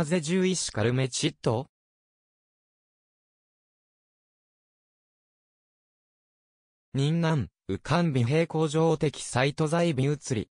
風獣医師カルメチット人南、うかんび平行上的サイト在美移り。